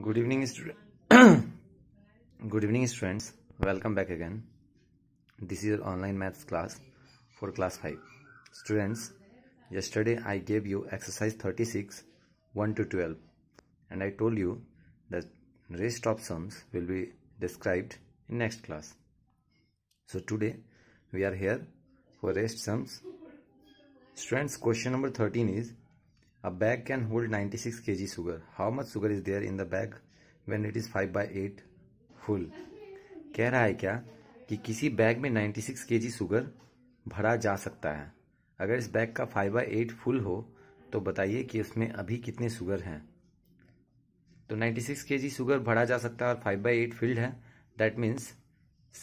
good evening good evening students welcome back again this is your online maths class for class 5 students yesterday i gave you exercise 36 1 to 12 and i told you that rest of sums will be described in next class so today we are here for rest sums students question number 13 is A bag can hold 96 kg sugar. How much sugar is there in the bag when it is 5 by 8 full? कह रहा है क्या कि किसी bag में 96 kg sugar भरा जा सकता है अगर इस बैग का 5 बाई एट फुल हो तो बताइए कि उसमें अभी कितने सुगर हैं तो 96 kg सुगर भरा जा सकता है और 5 बाई एट फील्ड है that means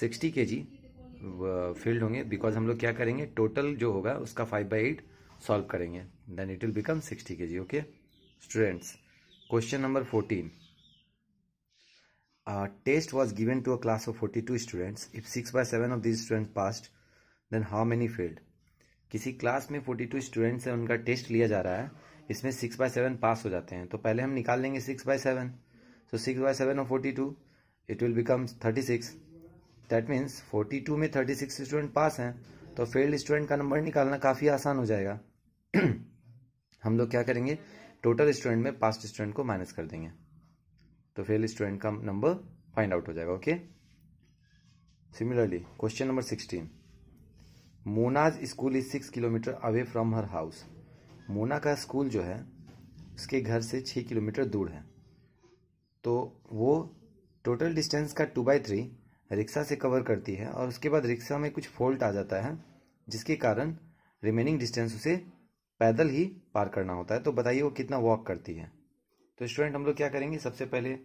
60 kg field uh, होंगे बिकॉज हम लोग क्या करेंगे टोटल जो होगा उसका 5 बाई एट सॉल्व करेंगे then it will become sixty K G okay students question number fourteen test test was given to a class of 42 students if 6 by 7 of these students passed then how many failed किसी class में 42 students हैं उनका test लिया जा रहा है इसमें 6 by seven पास हो जाते हैं तो पहले हम निकाल लेंगे 6 by seven so 6 by seven of 42 it will become thirty six that means two में 36 स्टूडेंट पास हैं तो फेल्ड स्टूडेंट का नंबर निकालना काफ़ी आसान हो जाएगा हम लोग क्या करेंगे टोटल स्टूडेंट में पास्ट स्टूडेंट को माइनस कर देंगे तो फेल स्टूडेंट का नंबर फाइंड आउट हो जाएगा okay similarly question number sixteen Mona's school is six kilometer away from her house Mona का स्कूल जो है उसके घर से छः किलोमीटर दूर है तो वो टोटल डिस्टेंस का टू बाई थ्री रिक्शा से कवर करती है और उसके बाद रिक्शा में कुछ फॉल्ट आ जाता है जिसके कारण रिमेनिंग डिस्टेंस उसे पैदल ही पार करना होता है तो बताइए वो कितना वॉक करती है तो स्टूडेंट हम लोग क्या करेंगे सबसे पहले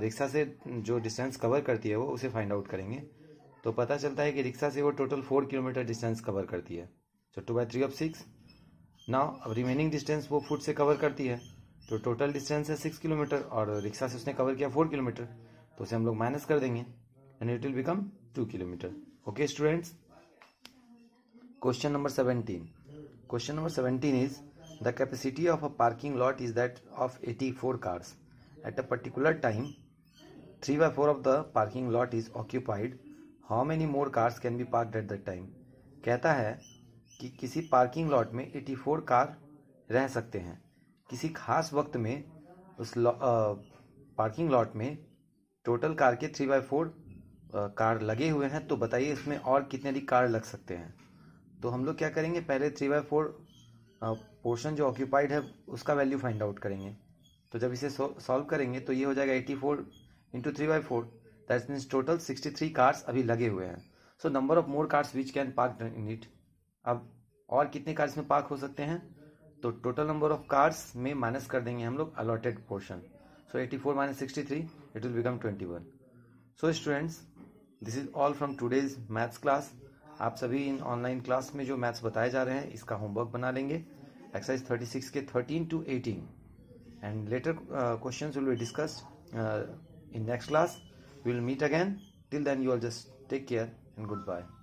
रिक्शा से जो डिस्टेंस कवर करती है वो उसे फाइंड आउट करेंगे तो पता चलता है कि रिक्शा से वो total four kilometer distance cover करती है so two by three of six ना अब रिमेनिंग डिस्टेंस वो फुट से कवर करती है तो टोटल डिस्टेंस है सिक्स किलोमीटर और रिक्शा से उसने कवर किया फोर किलोमीटर तो उसे हम लोग माइनस कर देंगे and it will become two kilometer okay students question number seventeen question number 17 is the capacity of a parking lot is that of eighty four cars at a particular time three by four of the parking lot is occupied how many more cars can be park at that time कहता है कि किसी parking lot में eighty four car रह सकते हैं किसी खास वक्त में उस पार्किंग लॉट में टोटल कार के थ्री बाय फोर कार लगे हुए हैं तो बताइए इसमें और कितने अधिक कार लग सकते हैं तो हम लोग क्या करेंगे पहले थ्री बाय फोर पोर्शन जो ऑक्यूपाइड है उसका वैल्यू फाइंड आउट करेंगे तो जब इसे सॉल्व करेंगे तो ये हो जाएगा eighty four into three by four that means total sixty three cars अभी लगे हुए हैं so number of more cars which can park in it अब और कितने कार्स में पार्क हो सकते हैं तो टोटल नंबर ऑफ कार्स में माइनस कर देंगे हम लोग allotted portion so eighty four minus sixty three it will become twenty one so students this is all from today's maths class आप सभी इन ऑनलाइन क्लास में जो मैथ्स बताए जा रहे हैं इसका होमवर्क बना लेंगे एक्सरसाइज 36 के 13 to 18 and later questions will be discuss in next class we will meet again till then you all just take care and good bye